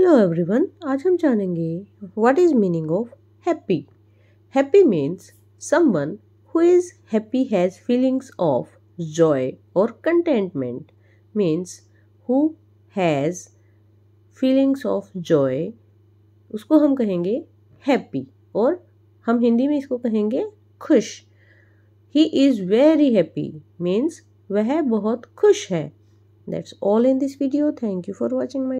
hello everyone आज हम जानेंगे what is meaning of happy happy means someone who is happy has feelings of joy और contentment means who has feelings of joy उसको हम कहेंगे happy और हम हिंदी में इसको कहेंगे खुश ही इज़ वेरी हैप्पी मीन्स वह बहुत खुश है that's all in this video thank you for watching my